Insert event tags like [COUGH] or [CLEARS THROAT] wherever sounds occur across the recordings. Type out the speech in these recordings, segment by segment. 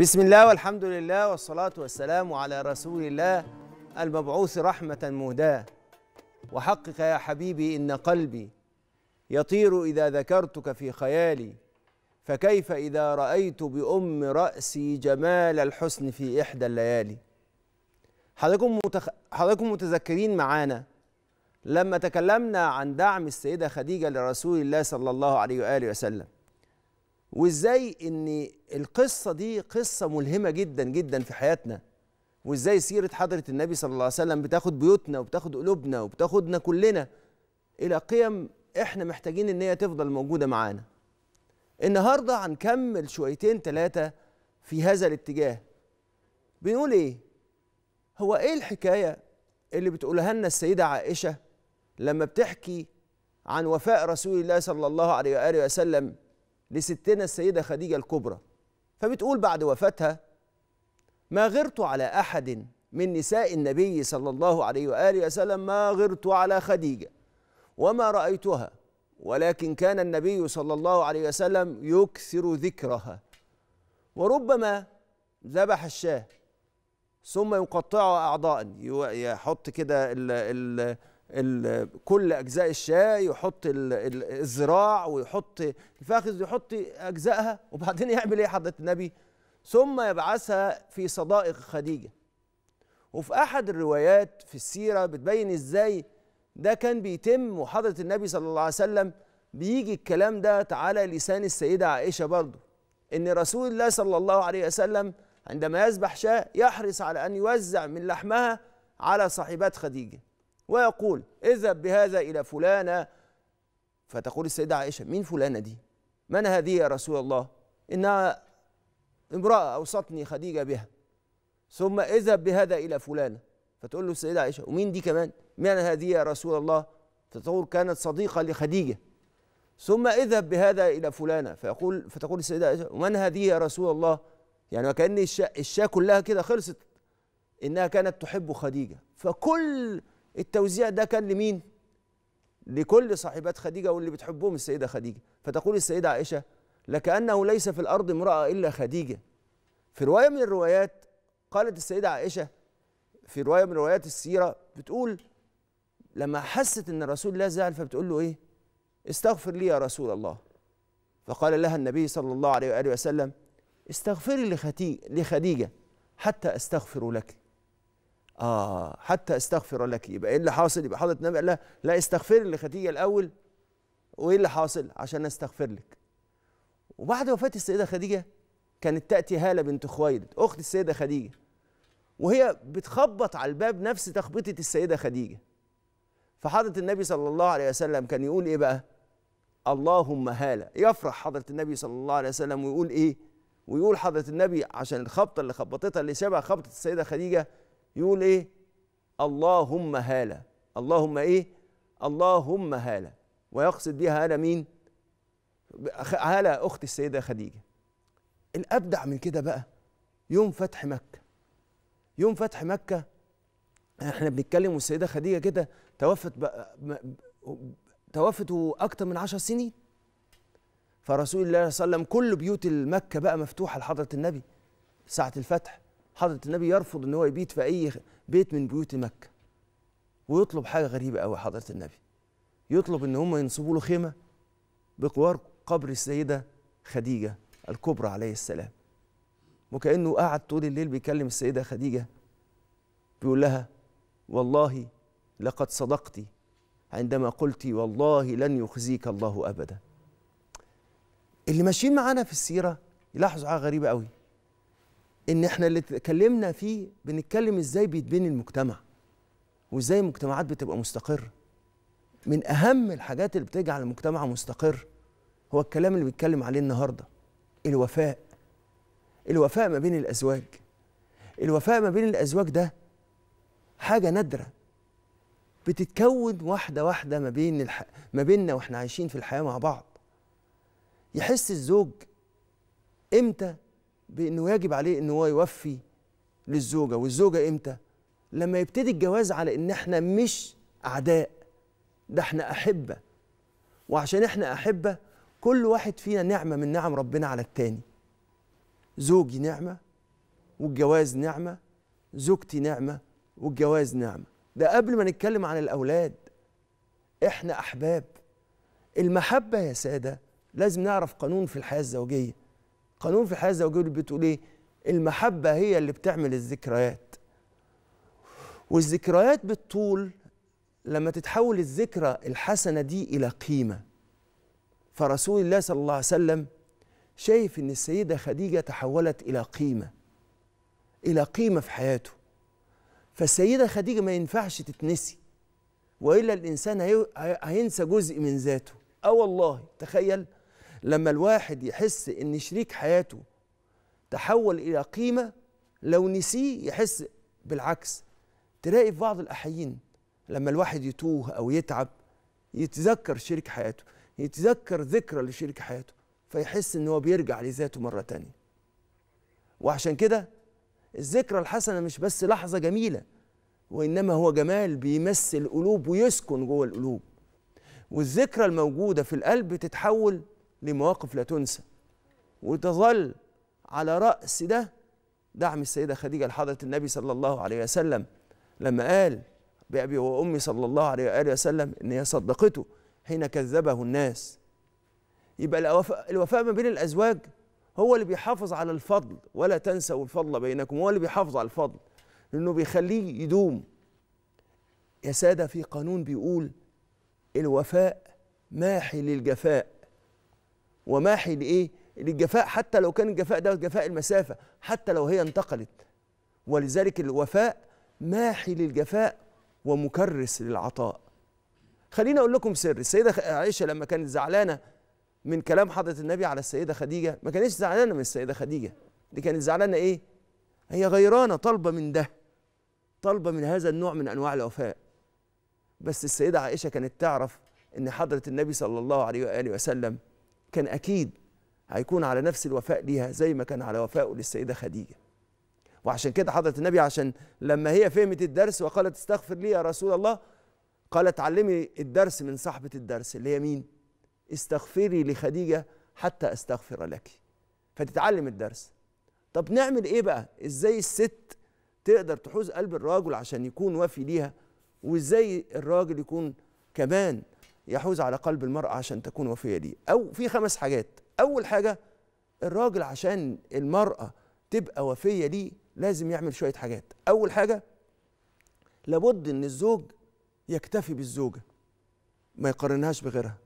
بسم الله والحمد لله والصلاة والسلام على رسول الله المبعوث رحمة مهداة وحقق يا حبيبي إن قلبي يطير إذا ذكرتك في خيالي فكيف إذا رأيت بأم رأسي جمال الحسن في إحدى الليالي حضراتكم متخ... حضراتكم متذكرين معانا لما تكلمنا عن دعم السيدة خديجة لرسول الله صلى الله عليه وآله وسلم وازاي ان القصه دي قصه ملهمه جدا جدا في حياتنا وازاي سيره حضره النبي صلى الله عليه وسلم بتاخد بيوتنا وبتاخد قلوبنا وبتاخدنا كلنا الى قيم احنا محتاجين ان هي تفضل موجوده معانا النهارده هنكمل شويتين ثلاثه في هذا الاتجاه بنقول ايه هو ايه الحكايه اللي بتقولها لنا السيده عائشه لما بتحكي عن وفاء رسول الله صلى الله عليه واله وسلم لستنا السيدة خديجة الكبرى فبتقول بعد وفاتها ما غرت على أحد من نساء النبي صلى الله عليه وآله وسلم ما غرت على خديجة وما رأيتها ولكن كان النبي صلى الله عليه وسلم يكثر ذكرها وربما ذبح الشاه ثم يقطع أعضاء يحط كده كل اجزاء الشاي ويحط الزراع ويحط الفاخذ يحط اجزائها وبعدين يعمل ايه حضره النبي ثم يبعثها في صدائق خديجه وفي احد الروايات في السيره بتبين ازاي ده كان بيتم وحضره النبي صلى الله عليه وسلم بيجي الكلام ده على لسان السيده عائشه برضه ان رسول الله صلى الله عليه وسلم عندما يذبح شاة يحرص على ان يوزع من لحمها على صاحبات خديجه ويقول اذهب بهذا إلى فلانة فتقول السيدة عائشة مين فلانة دي من هذه يا رسول الله إنها امرأة أوصتني خديجة بها ثم اذهب بهذا إلى فلانة فتقول له السيدة عائشة ومين دي كمان من هذه يا رسول الله فتقول كانت صديقة لخديجة ثم اذهب بهذا إلى فلانة فيقول فتقول السيدة عائشة ومن هذه يا رسول الله يعني وكأن الشاة كلها كده خلصت إنها كانت تحب خديجة فكل التوزيع ده كان لمين لكل صاحبات خديجة واللي بتحبهم السيدة خديجة فتقول السيدة عائشة لكأنه ليس في الأرض امرأة إلا خديجة في رواية من الروايات قالت السيدة عائشة في رواية من روايات السيرة بتقول لما حست أن الرسول لا زعل فبتقول له إيه استغفر لي يا رسول الله فقال لها النبي صلى الله عليه وآله وسلم استغفري لخديجة حتى أستغفر لك اه حتى استغفر لك يبقى ايه اللي حاصل يبقى حضره النبي قال لها لا استغفري لخديجه الاول وايه اللي حاصل عشان استغفر لك وبعد وفاه السيده خديجه كانت تاتي هاله بنت خويلد اخت السيده خديجه وهي بتخبط على الباب نفس تخبيطه السيده خديجه فحضره النبي صلى الله عليه وسلم كان يقول ايه بقى اللهم هاله يفرح حضره النبي صلى الله عليه وسلم ويقول ايه ويقول حضره النبي عشان الخبطه اللي خبطتها اللي شبه خبطه السيده خديجه يقول ايه اللهم هاله اللهم ايه اللهم هاله ويقصد بها هاله مين هاله اخت السيده خديجه الابدع من كده بقى يوم فتح مكه يوم فتح مكه احنا بنتكلم والسيده خديجه كده توفت بقى توفت اكتر من عشر سنين فرسول الله صلى الله عليه وسلم كل بيوت المكة بقى مفتوحه لحضره النبي ساعه الفتح حضره النبي يرفض ان هو يبيت في اي بيت من بيوت مكه ويطلب حاجه غريبه قوي حضره النبي يطلب ان هم ينصبوا له خيمه بقوار قبر السيده خديجه الكبرى عليه السلام وكانه قعد طول الليل بيكلم السيده خديجه بيقول لها والله لقد صدقت عندما قلت والله لن يخزيك الله ابدا اللي ماشيين معانا في السيره يلاحظوا حاجه غريبه قوي ان احنا اللي اتكلمنا فيه بنتكلم ازاي بيتبني المجتمع وازاي المجتمعات بتبقى مستقره من اهم الحاجات اللي بتجعل المجتمع مستقر هو الكلام اللي بنتكلم عليه النهارده الوفاء الوفاء ما بين الازواج الوفاء ما بين الازواج ده حاجه نادره بتتكون واحده واحده ما بين الح... ما بيننا واحنا عايشين في الحياه مع بعض يحس الزوج امتى بانه يجب عليه ان هو يوفي للزوجه والزوجه امتى لما يبتدي الجواز على ان احنا مش اعداء ده احنا احبه وعشان احنا احبه كل واحد فينا نعمه من نعم ربنا على التاني زوجي نعمه والجواز نعمه زوجتي نعمه والجواز نعمه ده قبل ما نتكلم عن الاولاد احنا احباب المحبه يا ساده لازم نعرف قانون في الحياه الزوجيه قانون في حياه الزوجيه بتقول ايه المحبه هي اللي بتعمل الذكريات والذكريات بالطول لما تتحول الذكرى الحسنه دي الى قيمه فرسول الله صلى الله عليه وسلم شايف ان السيده خديجه تحولت الى قيمه الى قيمه في حياته فالسيده خديجه ما ينفعش تتنسي والا الانسان هينسى جزء من ذاته اه والله تخيل لما الواحد يحس ان شريك حياته تحول الى قيمه لو نسيه يحس بالعكس تلاقي في بعض الاحيين لما الواحد يتوه او يتعب يتذكر شريك حياته يتذكر ذكرى لشريك حياته فيحس ان هو بيرجع لذاته مره تانية وعشان كده الذكرى الحسنه مش بس لحظه جميله وانما هو جمال بيمثل القلوب ويسكن جوه القلوب والذكرى الموجوده في القلب تتحول لمواقف لا تنسى وتظل على رأس ده دعم السيدة خديجة لحضرة النبي صلى الله عليه وسلم لما قال بأبي وأمي صلى الله عليه وآله وسلم إن هي صدقته حين كذبه الناس يبقى الوفاء ما بين الأزواج هو اللي بيحافظ على الفضل ولا تنسوا الفضل بينكم هو اللي بيحافظ على الفضل لأنه بيخليه يدوم يا سادة في قانون بيقول الوفاء ماحي للجفاء وماحي لايه للجفاء حتى لو كان الجفاء ده جفاء المسافه حتى لو هي انتقلت ولذلك الوفاء ماحي للجفاء ومكرس للعطاء خليني اقول لكم سر السيده عائشه لما كانت زعلانه من كلام حضره النبي على السيده خديجه ما كانتش زعلانه من السيده خديجه دي كانت زعلانه ايه هي غيرانه طالبه من ده طالبه من هذا النوع من انواع الوفاء بس السيده عائشه كانت تعرف ان حضره النبي صلى الله عليه واله وسلم كان أكيد هيكون على نفس الوفاء ليها زي ما كان على وفائه للسيدة خديجة وعشان كده حضرة النبي عشان لما هي فهمت الدرس وقالت استغفر لي يا رسول الله قالت علمي الدرس من صاحبة الدرس اللي هي مين استغفري لخديجة حتى استغفر لك فتتعلم الدرس طب نعمل ايه بقى ازاي الست تقدر تحوز قلب الراجل عشان يكون وفي ليها وازاي الراجل يكون كمان يحوز على قلب المرأة عشان تكون وفية ليه أو في خمس حاجات أول حاجة الراجل عشان المرأة تبقى وفية ليه لازم يعمل شوية حاجات أول حاجة لابد إن الزوج يكتفي بالزوجة ما يقارنهاش بغيرها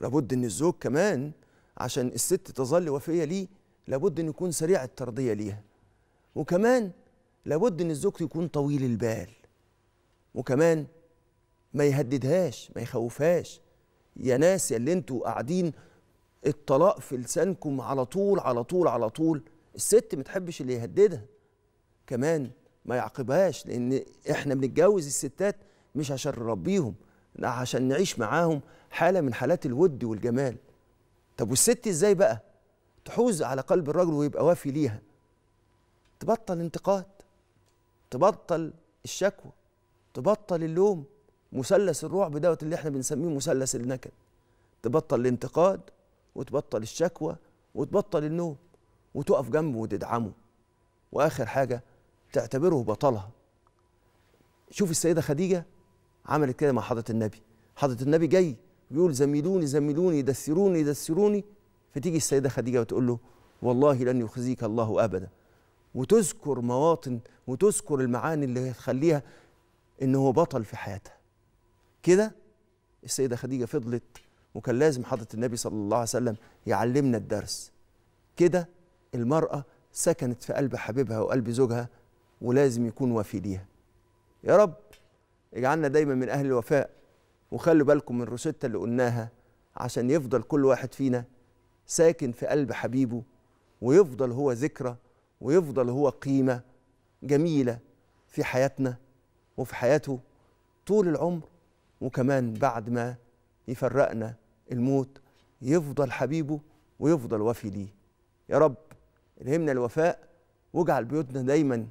لابد إن الزوج كمان عشان الست تظل وفية ليه لابد إنه يكون سريع الترضية ليها وكمان لابد إن الزوج يكون طويل البال وكمان ما يهددهاش ما يخوفهاش يا ناس يا اللي انتوا قاعدين الطلاق في لسانكم على طول على طول على طول الست ما تحبش اللي يهددها كمان ما يعاقبهاش لان احنا بنتجوز الستات مش عشان نربيهم عشان نعيش معاهم حاله من حالات الود والجمال طب والست ازاي بقى تحوز على قلب الرجل ويبقى وافي ليها تبطل انتقاد تبطل الشكوى تبطل اللوم مثلث الرعب دوت اللي احنا بنسميه مثلث النكد تبطل الانتقاد وتبطل الشكوى وتبطل النوم وتقف جنبه وتدعمه واخر حاجه تعتبره بطلها شوف السيده خديجه عملت كده مع حضره النبي حضره النبي جاي بيقول زملوني زملوني يدثروني يدثروني فتيجي السيده خديجه وتقول له والله لن يخزيك الله ابدا وتذكر مواطن وتذكر المعاني اللي هتخليها ان هو بطل في حياتها كده السيدة خديجة فضلت وكان لازم حضرة النبي صلى الله عليه وسلم يعلمنا الدرس كده المرأة سكنت في قلب حبيبها وقلب زوجها ولازم يكون وفي ليها يا رب اجعلنا دايما من أهل الوفاء وخلوا بالكم من روشتة اللي قلناها عشان يفضل كل واحد فينا ساكن في قلب حبيبه ويفضل هو ذكرى ويفضل هو قيمة جميلة في حياتنا وفي حياته طول العمر وكمان بعد ما يفرقنا الموت يفضل حبيبه ويفضل وفي ليه يا رب الهمنا الوفاء واجعل بيوتنا دايما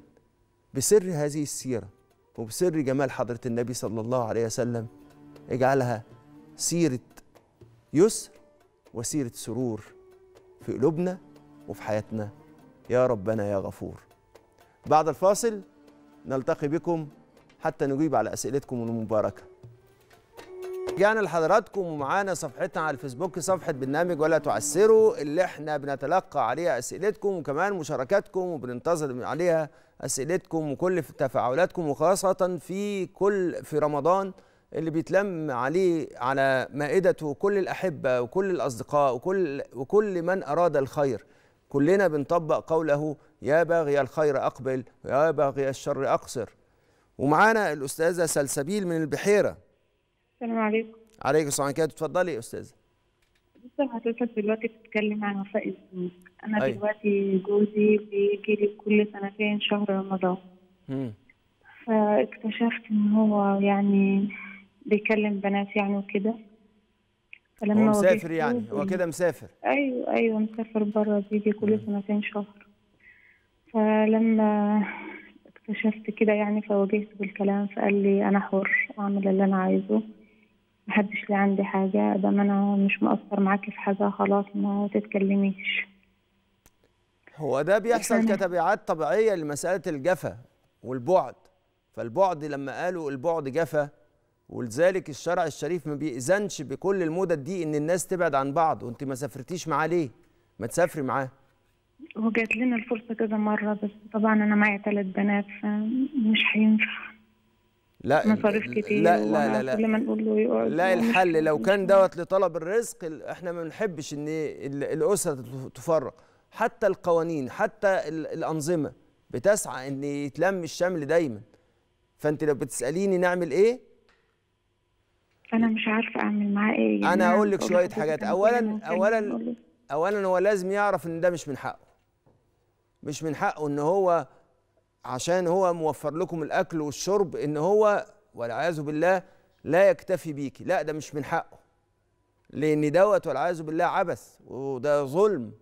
بسر هذه السيرة وبسر جمال حضرة النبي صلى الله عليه وسلم اجعلها سيرة يسر وسيرة سرور في قلوبنا وفي حياتنا يا ربنا يا غفور بعد الفاصل نلتقي بكم حتى نجيب على أسئلتكم المباركة رجعنا يعني لحضراتكم ومعانا صفحتنا على الفيسبوك صفحه برنامج ولا تعسروا اللي احنا بنتلقى عليها اسئلتكم وكمان مشاركاتكم وبننتظر عليها اسئلتكم وكل تفاعلاتكم وخاصه في كل في رمضان اللي بيتلم عليه على مائدته كل الاحبه وكل الاصدقاء وكل وكل من اراد الخير كلنا بنطبق قوله يا باغي الخير اقبل ويا باغي الشر اقصر ومعانا الاستاذه سلسبيل من البحيره السلام عليكم عليكم السلام عليكم تفضلي يا استاذه لسه حضرتك دلوقتي بتتكلم عن وفاء الزوج انا أي. أيوة. دلوقتي جوزي بيجي لي كل سنتين شهر رمضان فاكتشفت ان هو يعني بيكلم بنات يعني وكده فلما هو مسافر يعني هو كده مسافر ايوه ايوه مسافر بره بيجي كل مم. سنتين شهر فلما اكتشفت كده يعني فواجهت بالكلام فقال لي انا حر اعمل اللي انا عايزه ما حدش لي عندي حاجة ده ما أنا مش مقصر معاكي في حاجة خلاص ما تتكلميش هو ده بيحصل كتبعات طبيعية لمسألة الجفا والبعد فالبعد لما قالوا البعد جفا ولذلك الشرع الشريف ما بيأذنش بكل المدد دي ان الناس تبعد عن بعض وانت ما سافرتيش معاه ليه؟ ما تسافري معاه هو جات لنا الفرصه كذا مره بس طبعا انا معايا ثلاث بنات فمش هينفع لا مصاريف كتير لا لا لا, لا نقول له يقعد لا الحل لو كان دوت لطلب الرزق احنا ما بنحبش ان الاسره تفرق حتى القوانين حتى الانظمه بتسعى ان يتلم الشمل دايما فانت لو بتساليني نعمل ايه انا مش عارفه اعمل معاه ايه يعني انا هقول لك شويه حاجات اولا اولا اولا هو لازم يعرف ان ده مش من حقه مش من حقه ان هو عشان هو موفر لكم الاكل والشرب ان هو والعياذ بالله لا يكتفي بيكي لا ده مش من حقه لان دوت والعياذ بالله عبث وده ظلم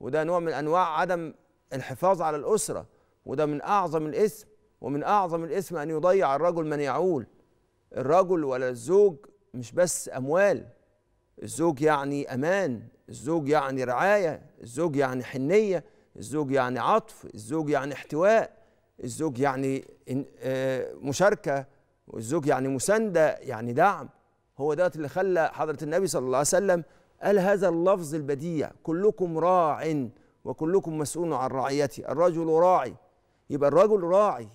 وده نوع من انواع عدم الحفاظ على الاسره وده من اعظم الاثم ومن اعظم الاثم ان يضيع الرجل من يعول الرجل ولا الزوج مش بس اموال الزوج يعني امان الزوج يعني رعايه الزوج يعني حنيه الزوج يعني عطف الزوج يعني احتواء الزوج يعني آه، مشاركه والزوج يعني مسانده يعني دعم هو ده اللي خلى حضره النبي صلى الله عليه وسلم قال هذا اللفظ البديع كلكم راع وكلكم مسؤول عن رعيته الرجل راعي يبقى الرجل راعي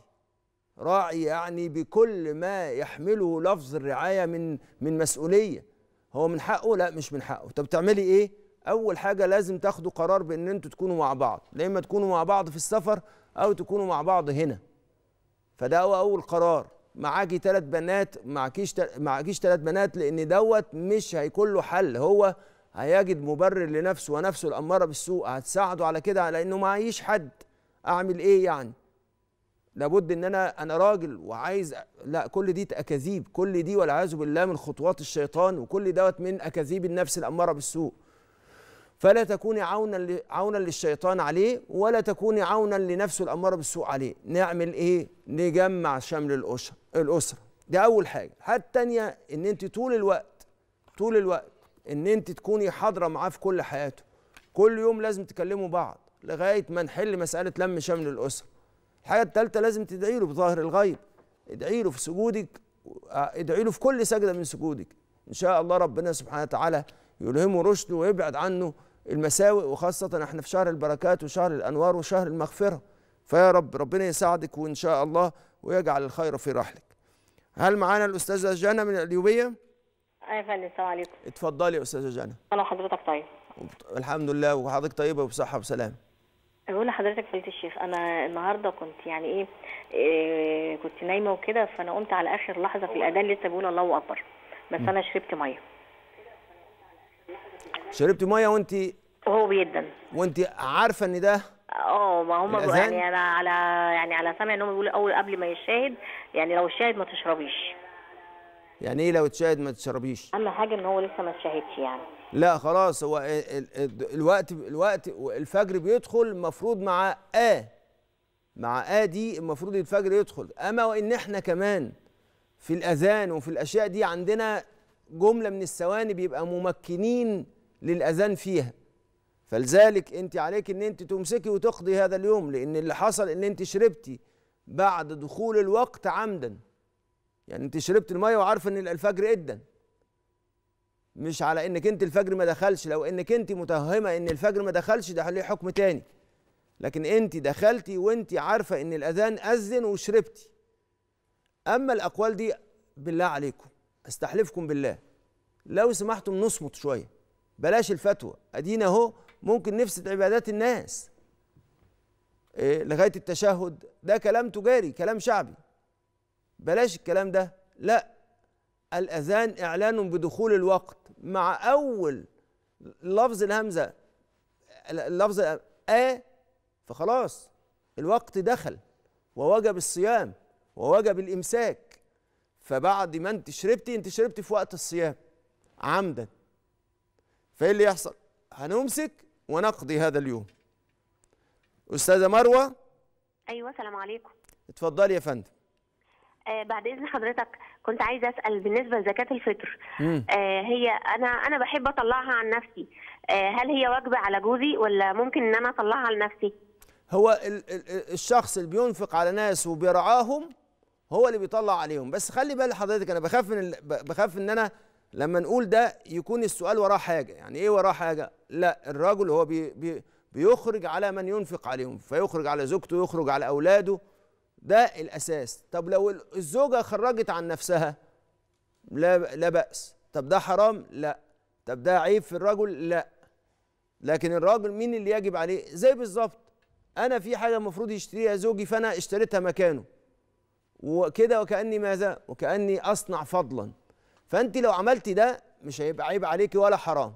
راعي يعني بكل ما يحمله لفظ الرعايه من من مسؤوليه هو من حقه لا مش من حقه طب تعملي ايه اول حاجه لازم تاخدوا قرار بان انتوا تكونوا مع بعض لما تكونوا مع بعض في السفر او تكونوا مع بعض هنا فده هو اول قرار معاكي ثلاث بنات معكيش تل... معكيش ثلاث بنات لان دوت مش هيكون له حل هو هيجد مبرر لنفسه ونفسه الاماره بالسوء هتساعده على كده لانه معيش حد اعمل ايه يعني لابد ان انا انا راجل وعايز لا كل دي اكاذيب كل دي والعياذ بالله من خطوات الشيطان وكل دوت من اكاذيب النفس الاماره بالسوء فلا تكوني عونا عونا للشيطان عليه ولا تكوني عونا لنفسه الاماره بالسوء عليه نعمل ايه نجمع شمل الاسره الاسره دي اول حاجه الحاجه الثانيه ان انت طول الوقت طول الوقت ان انت تكوني حاضره معاه في كل حياته كل يوم لازم تكلموا بعض لغايه ما نحل مساله لم شمل الاسره الحاجه الثالثه لازم تدعي له بظاهر الغيب ادعي له في سجودك آه، ادعي له في كل سجده من سجودك ان شاء الله ربنا سبحانه وتعالى يلهمه رشده ويبعد عنه المساوئ وخاصة احنا في شهر البركات وشهر الأنوار وشهر المغفرة فيا رب ربنا يساعدك وإن شاء الله ويجعل الخير في رحلك هل معانا الأستاذة جانا من الأليوبية؟ أيوة يا فندم السلام عليكم اتفضلي يا أستاذة جانا أنا وحضرتك طيب الحمد لله وحضرتك طيبة وبصحة وسلام بقول لحضرتك فضيله الشيخ انا النهارده كنت يعني ايه, إيه كنت نايمه وكده فانا قمت على اخر لحظه في الاذان لسه بقول الله اكبر بس م. انا شربت ميه شربت ميه وانت وهو بيدن وانت عارفه ان ده اه ما هم يعني انا على يعني على سمع ان هم بيقولوا اول قبل ما يشاهد يعني لو شاهد ما تشربيش يعني ايه لو تشاهد ما تشربيش اهم حاجه ان هو لسه ما تشاهدش يعني لا خلاص هو الوقت الوقت الفجر بيدخل المفروض مع اه مع اه دي المفروض الفجر يدخل اما وان احنا كمان في الاذان وفي الاشياء دي عندنا جمله من الثواني بيبقى ممكنين للاذان فيها فلذلك انت عليك ان انت تمسكي وتقضي هذا اليوم لان اللي حصل ان انت شربتي بعد دخول الوقت عمدا يعني انت شربت الميه وعارفه ان الفجر ادن مش على انك انت الفجر ما دخلش لو انك انت متهمه ان الفجر ما دخلش ده ليه حكم تاني لكن انت دخلتي وانت عارفه ان الاذان اذن وشربتي اما الاقوال دي بالله عليكم استحلفكم بالله لو سمحتم نصمت شويه بلاش الفتوى ادينا اهو ممكن نفسد عبادات الناس إيه، لغايه التشهد ده كلام تجاري كلام شعبي بلاش الكلام ده لا الاذان اعلان بدخول الوقت مع اول لفظ الهمزه اللفظ ا آه فخلاص الوقت دخل ووجب الصيام ووجب الامساك فبعد ما انت شربتي انت شربتي في وقت الصيام عمدا فايه اللي يحصل هنمسك ونقضي هذا اليوم أستاذة مروة أيوة السلام عليكم اتفضلي يا فندم آه، بعد اذن حضرتك كنت عايزه اسال بالنسبه لزكاه الفطر آه هي انا انا بحب اطلعها عن نفسي آه هل هي واجبه على جوزي ولا ممكن ان انا اطلعها لنفسي هو ال ال الشخص اللي بينفق على ناس وبيرعاهم هو اللي بيطلع عليهم بس خلي بال حضرتك انا بخاف من بخاف ان انا لما نقول ده يكون السؤال وراه حاجه يعني ايه وراه حاجه لا الرجل هو بي بي بيخرج على من ينفق عليهم فيخرج على زوجته يخرج على اولاده ده الاساس طب لو الزوجه خرجت عن نفسها لا لا باس طب ده حرام لا طب ده عيب في الرجل لا لكن الراجل مين اللي يجب عليه زي بالظبط انا في حاجه المفروض يشتريها زوجي فانا اشتريتها مكانه وكده وكاني ماذا وكاني اصنع فضلا فانت لو عملتي ده مش هيبقى عيب عليكي ولا حرام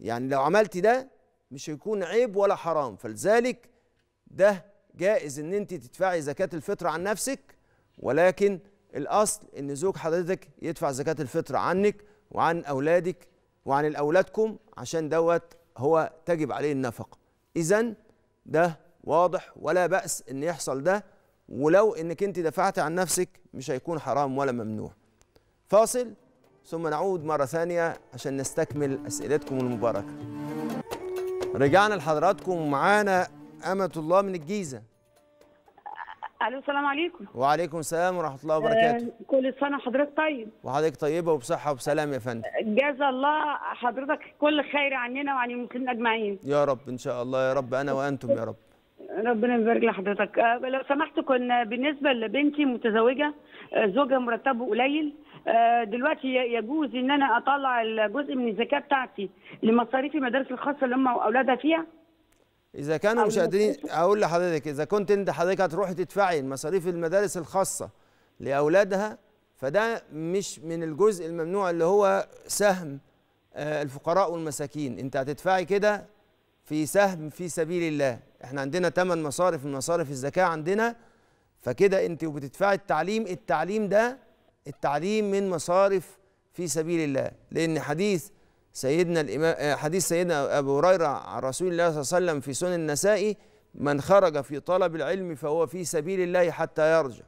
يعني لو عملتي ده مش هيكون عيب ولا حرام فلذلك ده جائز ان انت تدفعي زكاه الفطر عن نفسك ولكن الاصل ان زوج حضرتك يدفع زكاه الفطر عنك وعن اولادك وعن اولادكم عشان دوت هو تجب عليه النفقه اذا ده واضح ولا باس ان يحصل ده ولو انك انت دفعت عن نفسك مش هيكون حرام ولا ممنوع فاصل ثم نعود مرة ثانية عشان نستكمل أسئلتكم المباركة رجعنا لحضراتكم ومعانا أمة الله من الجيزة ألو السلام عليكم وعليكم السلام ورحمة الله وبركاته آه، كل سنة حضرتك طيب وحضرتك طيبة وبصحة وبسلام يا فندم جزا الله حضرتك كل خير عننا وعن المسلمين أجمعين يا رب إن شاء الله يا رب أنا وأنتم يا رب ربنا يبارك لحضرتك آه، لو سمحت كنا بالنسبة لبنتي متزوجة آه، زوجها مرتبه قليل آه، دلوقتي يجوز ان انا اطلع الجزء من الزكاه بتاعتي لمصاريف المدارس الخاصه اللي هم واولادها فيها اذا كانوا مش قادرين اقول لحضرتك اذا كنت انت حضرتك هتروحي تدفعي مصاريف المدارس الخاصه لاولادها فده مش من الجزء الممنوع اللي هو سهم آه، الفقراء والمساكين انت هتدفعي كده في سهم في سبيل الله احنا عندنا ثمان مصارف من مصارف الزكاه عندنا فكده انت وبتدفعي التعليم التعليم ده التعليم من مصارف في سبيل الله لأن حديث سيدنا الإمام آه، حديث سيدنا أبو هريرة عن رسول الله صلى الله عليه وسلم في سنن النسائي من خرج في طلب العلم فهو في سبيل الله حتى يرجع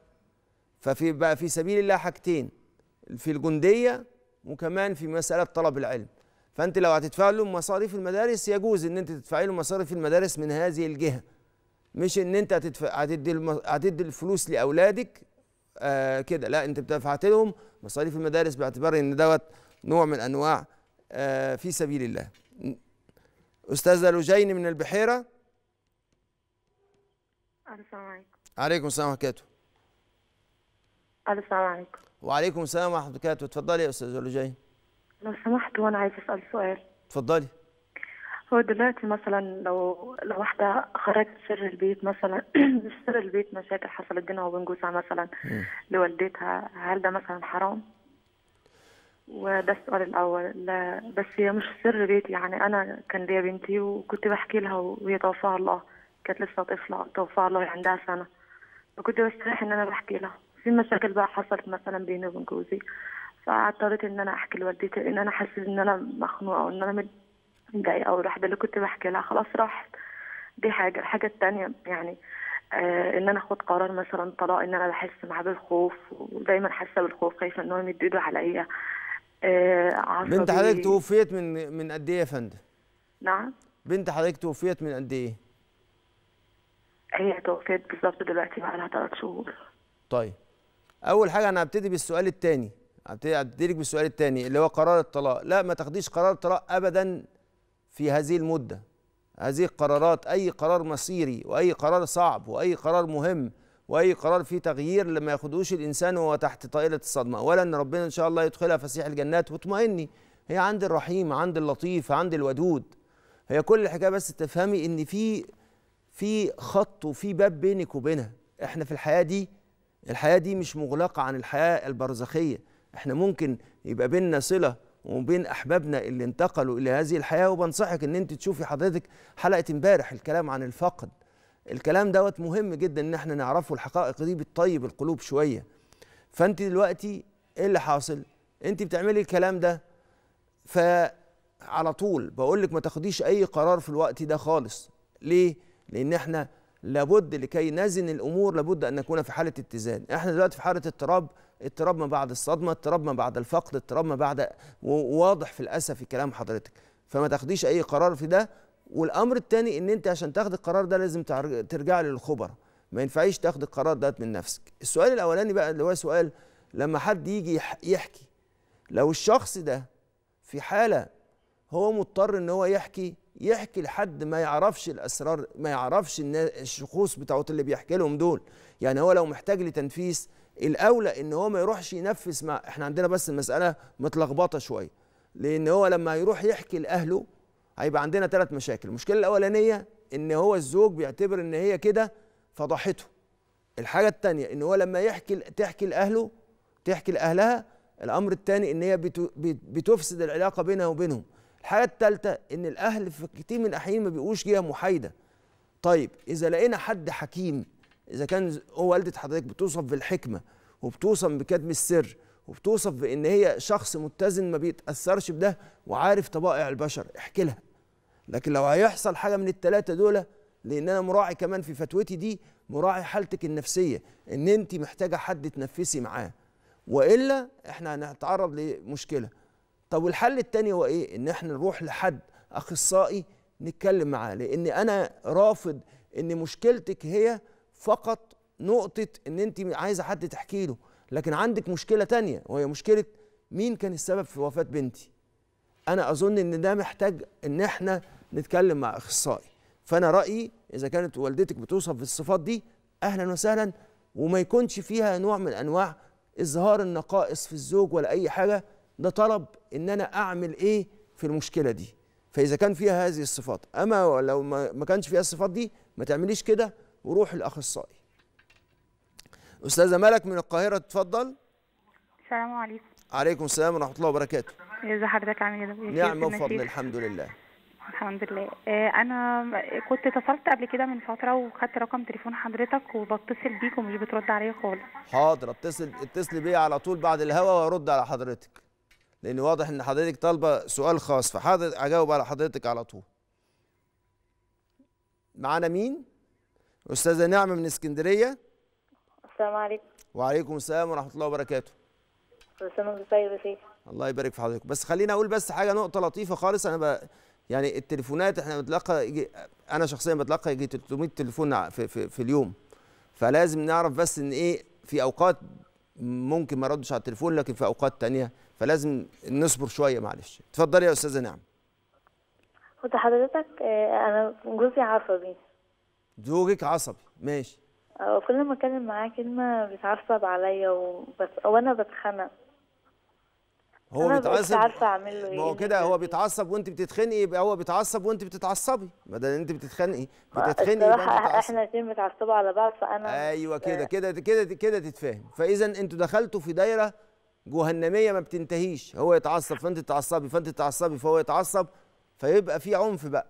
ففي بقى في سبيل الله حاجتين في الجندية وكمان في مسألة طلب العلم فأنت لو هتدفع له مصاريف المدارس يجوز إن أنت تدفعي له مصاريف المدارس من هذه الجهة مش إن أنت هتدفع هتدي هتدي الفلوس لأولادك آه، كده لا انت بتدفعت لهم مصاريف المدارس باعتبار ان دوت نوع من انواع آه، في سبيل الله استاذه لجين من البحيره السلام عليكم السلام ورحمه الله السلام عليكم وعليكم السلام ورحمه الله وبركاته اتفضلي يا استاذه لجين لو سمحت وانا عايز اسال سؤال اتفضلي هو دلوقتي مثلا لو لو واحدة خرجت سر البيت مثلا [CLEARS THROAT] سر البيت مشاكل حصلت بينها وبين جوزها مثلا لوالدتها هل ده مثلا حرام؟ وده السؤال الأول لا بس هي مش سر بيتي يعني أنا كان ليا بنتي وكنت بحكي لها وهي توفاها الله كانت لسه طفلة توفاها الله عندها سنة فكنت بستريح إن أنا بحكي لها في مشاكل بقى حصلت مثلا بيني وبين جوزي فاضطريت إن أنا أحكي لوالدتي لأن أنا حسيت إن أنا مخنوقة وإن أنا دي أول واحدة اللي كنت بحكي لها خلاص راحت دي حاجة الحاجة التانية يعني آه ان انا اخد قرار مثلا طلاق ان انا بحس معاه بالخوف ودايما حاسه بالخوف خايفه ان هو يمد ايده عليا آه بنت حضرتك توفيت من من قد ايه يا فندم؟ نعم بنت حضرتك توفيت من قد ايه؟ هي توفيت بالظبط دلوقتي بقى لها ثلاث شهور طيب اول حاجه انا هبتدي بالسؤال الثاني هبتدي لك بالسؤال الثاني اللي هو قرار الطلاق لا ما تاخديش قرار الطلاق ابدا في هذه المدة هذه القرارات أي قرار مصيري وأي قرار صعب وأي قرار مهم واي قرار فيه تغيير لما ياخدوش الانسان وهو تحت طائله الصدمه اولا ربنا ان شاء الله يدخلها فسيح الجنات واطمئني هي عند الرحيم عند اللطيف عند الودود هي كل الحكايه بس تفهمي ان في في خط وفي باب بينك وبينها احنا في الحياه دي الحياه دي مش مغلقه عن الحياه البرزخيه احنا ممكن يبقى بيننا صله وبين احبابنا اللي انتقلوا الى هذه الحياه وبنصحك ان انت تشوفي حضرتك حلقه امبارح الكلام عن الفقد الكلام دوت مهم جدا ان احنا نعرفه الحقائق دي بتطيب القلوب شويه فانت دلوقتي ايه اللي حاصل انت بتعملي الكلام ده فعلى طول بقول لك ما تاخديش اي قرار في الوقت ده خالص ليه لان احنا لابد لكي نزن الامور لابد ان نكون في حاله اتزان احنا دلوقتي في حاله اضطراب اضطراب ما بعد الصدمه اضطراب ما بعد الفقد اضطراب ما بعد واضح في الاسف في كلام حضرتك فما تاخديش اي قرار في ده والامر الثاني ان انت عشان تاخد القرار ده لازم ترجع للخبراء ما ينفعيش تاخد القرار ده من نفسك السؤال الاولاني بقى اللي هو سؤال لما حد يجي يحكي لو الشخص ده في حاله هو مضطر ان هو يحكي يحكي لحد ما يعرفش الاسرار ما يعرفش الشخوص بتاعت اللي بيحكي لهم دول يعني هو لو محتاج لتنفيس الاولى ان هو ما يروحش ينفس مع احنا عندنا بس المساله متلخبطه شويه لان هو لما يروح يحكي لاهله هيبقى عندنا ثلاث مشاكل المشكله الاولانيه ان هو الزوج بيعتبر ان هي كده فضحته الحاجه الثانيه ان هو لما يحكي تحكي لاهله تحكي لاهلها الامر الثاني ان هي بتفسد العلاقه بينها وبينهم الحاجة الثالثه ان الاهل في كتير من الاحيان ما بيبقوش جهه محايده طيب اذا لقينا حد حكيم اذا كان هو والده حضرتك بتوصف بالحكمه وبتوصف بكتم السر وبتوصف بان هي شخص متزن ما بيتاثرش بده وعارف طبائع البشر احكي لها لكن لو هيحصل حاجه من الثلاثه دول لان انا مراعي كمان في فتوتي دي مراعي حالتك النفسيه ان انت محتاجه حد تنفسي معاه والا احنا هنتعرض لمشكله طب والحل التاني هو ايه ان احنا نروح لحد اخصائي نتكلم معاه لان انا رافض ان مشكلتك هي فقط نقطه ان انت عايزه حد تحكي له لكن عندك مشكله تانية وهي مشكله مين كان السبب في وفاه بنتي انا اظن ان ده محتاج ان احنا نتكلم مع اخصائي فانا رايي اذا كانت والدتك بتوصف بالصفات دي اهلا وسهلا وما يكونش فيها نوع من انواع اظهار النقائص في الزوج ولا اي حاجه ده طلب ان انا اعمل ايه في المشكله دي فاذا كان فيها هذه الصفات اما لو ما كانش فيها الصفات دي ما تعمليش كده وروح الاخصائي استاذه ملك من القاهره اتفضل السلام عليكم عليكم السلام ورحمه الله وبركاته ازي حضرتك عامل ايه نعم وفضل الحمد لله الحمد لله آه، انا كنت اتصلت قبل كده من فتره وخدت رقم تليفون حضرتك وبتصل بيك ومش بترد عليا خالص حاضر اتصل اتصل بيا على طول بعد الهوا وارد على حضرتك لان واضح ان حضرتك طالبه سؤال خاص فحضرتك اجاوب على حضرتك على طول معانا مين استاذه نعمه من اسكندريه السلام عليكم وعليكم السلام ورحمه الله وبركاته كل سنه الله يبارك في حضرتك بس خليني اقول بس حاجه نقطه لطيفه خالص انا بقى يعني التليفونات احنا بنتلقى انا شخصيا بتلقى يجي 300 تليفون في, في, في اليوم فلازم نعرف بس ان ايه في اوقات ممكن ما اردش على التليفون لكن في اوقات تانية فلازم نصبر شويه معلش اتفضلي يا استاذه نعم كنت حضرتك آه، انا جوزي عصبي زوجك عصبي ماشي آه، كل ما اتكلم معاه كلمه بيتعصب عليا وبس وانا بتخنق هو بيتعصب عارفه اعمل له ايه ما هو إيه. كده هو بيتعصب وانت بتتخنقي يبقى هو بيتعصب وانت بتتعصبي ما ده انت بتتخنقي بتتخنقي احنا الاثنين بنتعصبوا على بعض فانا ايوه كده آه. كده كده كده تتفاهم فاذا انتوا دخلتوا في دايره جهنميه ما بتنتهيش هو يتعصب فانت تتعصبي فانت تتعصبي فهو يتعصب فيبقى في عنف بقى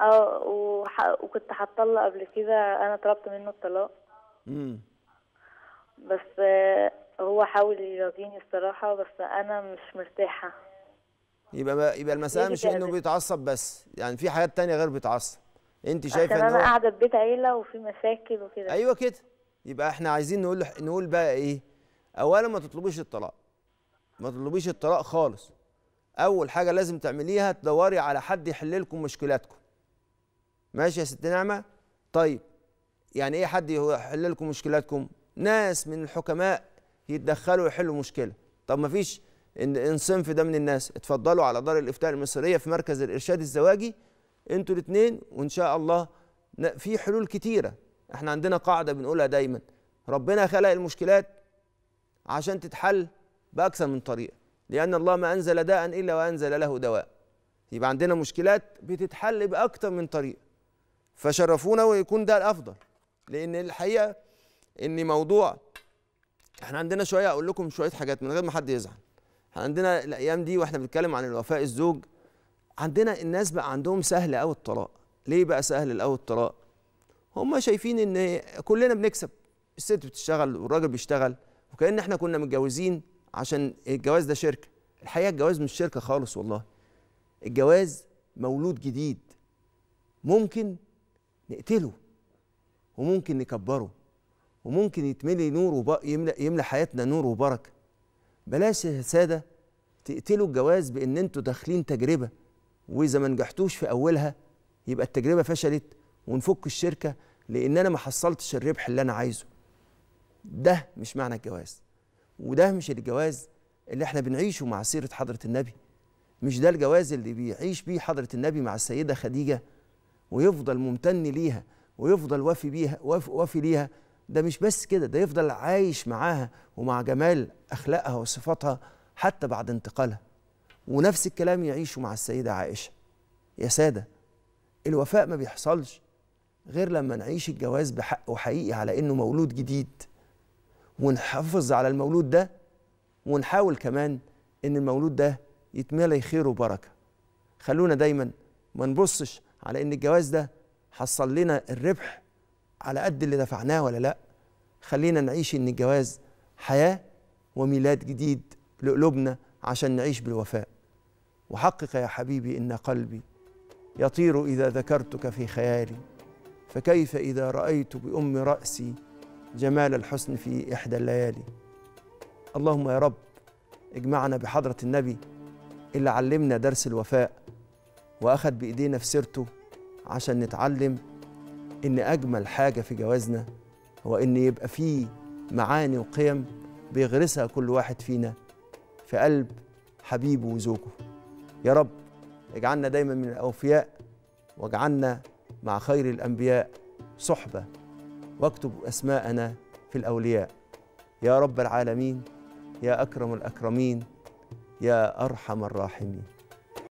اه وكنت هطلق قبل كده انا طلبت منه الطلاق امم بس هو حاول يراضيني الصراحه بس انا مش مرتاحه يبقى يبقى المساله مش انه بيتعصب بس يعني في حاجات تانية غير بيتعصب انت شايفه ان انا قاعده في بيت عيله وفي مشاكل وكده ايوه كده يبقى احنا عايزين نقول نقول بقى ايه اولا ما تطلبيش الطلاق ما تطلبيش الطلاق خالص اول حاجه لازم تعمليها تدوري على حد يحل لكم مشكلاتكم ماشي يا ست نعمه طيب يعني ايه حد يحل لكم مشكلاتكم ناس من الحكماء يتدخلوا يحلوا مشكله طب ما فيش انصنف ده من الناس اتفضلوا على دار الافتاء المصريه في مركز الارشاد الزواجي انتوا الاثنين وان شاء الله في حلول كتيره احنا عندنا قاعده بنقولها دايما ربنا خلق المشكلات عشان تتحل باكثر من طريقه لان الله ما انزل داء الا وانزل له دواء يبقى عندنا مشكلات بتتحل باكثر من طريقه فشرفونا ويكون ده الافضل لان الحقيقه ان موضوع احنا عندنا شويه اقول لكم شويه حاجات من غير ما حد يزعل احنا عندنا الايام دي واحنا بنتكلم عن الوفاء الزوج عندنا الناس بقى عندهم سهل قوي الطلاق ليه بقى سهل قوي الطلاق هم شايفين ان كلنا بنكسب الست بتشتغل والراجل بيشتغل وكأن احنا كنا متجوزين عشان الجواز ده شركة الحقيقة الجواز مش شركة خالص والله الجواز مولود جديد ممكن نقتله وممكن نكبره وممكن يتملي نور وب... يملى يملى حياتنا نور وبركه بلاش يا ساده تقتلوا الجواز بان انتوا داخلين تجربه واذا ما نجحتوش في اولها يبقى التجربه فشلت ونفك الشركه لان انا ما حصلتش الربح اللي انا عايزه ده مش معنى الجواز وده مش الجواز اللي احنا بنعيشه مع سيرة حضرة النبي مش ده الجواز اللي بيعيش بيه حضرة النبي مع السيدة خديجة ويفضل ممتن ليها ويفضل وافي بيها وافي ليها ده مش بس كده ده يفضل عايش معاها ومع جمال اخلاقها وصفاتها حتى بعد انتقالها ونفس الكلام يعيشه مع السيدة عائشة يا سادة الوفاء ما بيحصلش غير لما نعيش الجواز بحق وحقيقي على انه مولود جديد ونحافظ على المولود ده ونحاول كمان ان المولود ده يتملي خير وبركه خلونا دايما ما نبصش على ان الجواز ده حصل لنا الربح على قد اللي دفعناه ولا لا خلينا نعيش ان الجواز حياه وميلاد جديد لقلوبنا عشان نعيش بالوفاء وحقق يا حبيبي ان قلبي يطير اذا ذكرتك في خيالي فكيف اذا رايت بام راسي جمال الحسن في إحدى الليالي اللهم يا رب اجمعنا بحضرة النبي اللي علمنا درس الوفاء وأخذ بإيدينا في سيرته عشان نتعلم إن أجمل حاجة في جوازنا هو إن يبقى فيه معاني وقيم بيغرسها كل واحد فينا في قلب حبيبه وزوجه يا رب اجعلنا دايما من الأوفياء واجعلنا مع خير الأنبياء صحبة واكتب أسماءنا في الأولياء يا رب العالمين يا أكرم الأكرمين يا أرحم الراحمين